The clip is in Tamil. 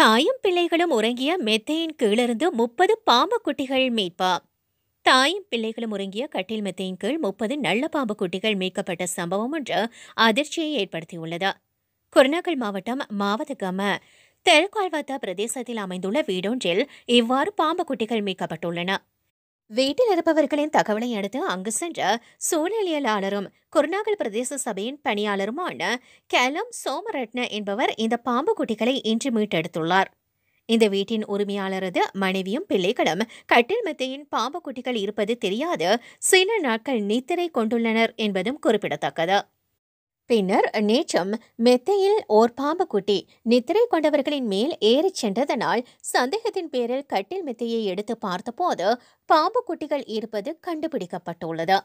தாயும் பிள்ளைகளும் உறங்கிய மெத்தையின் கீழிருந்து முப்பது பாம்பு குட்டிகள் மீட்பா தாயும் பிள்ளைகளும் உறங்கிய கட்டில் மெத்தையின் கீழ் முப்பது நல்ல பாம்பு குட்டிகள் மீட்கப்பட்ட சம்பவம் ஒன்று அதிர்ச்சியை ஏற்படுத்தியுள்ளது குருநாகல் மாவட்டம் மாவதகம தெருக்கால்வாத்தா பிரதேசத்தில் அமைந்துள்ள வீடொன்றில் இவ்வாறு பாம்பு குட்டிகள் மீட்கப்பட்டுள்ளன வீட்டில் இருப்பவர்களின் தகவலை அடுத்து அங்கு சென்ற சூழலியலாளரும் குருநாகல் பிரதேச சபையின் பணியாளருமான கேலம் சோமரட்ன என்பவர் இந்த பாம்பு குட்டிகளை இன்று மீட்டெடுத்துள்ளார் இந்த வீட்டின் உரிமையாளரது மனைவியும் பிள்ளைகளும் கட்டில் மத்தியின் பாம்பு குட்டிகள் இருப்பது தெரியாது சில நாட்கள் நித்திரை கொண்டுள்ளனர் என்பதும் குறிப்பிடத்தக்கது பின்னர் நேற்றம் மெத்தையில் ஓர் பாம்பு குட்டி நித்திரை கொண்டவர்களின் மேல் ஏறிச் சென்றதனால் சந்தேகத்தின் பேரில் கட்டில் மெத்தையை எடுத்து பார்த்தபோது பாம்பு குட்டிகள் இருப்பது கண்டுபிடிக்கப்பட்டுள்ளது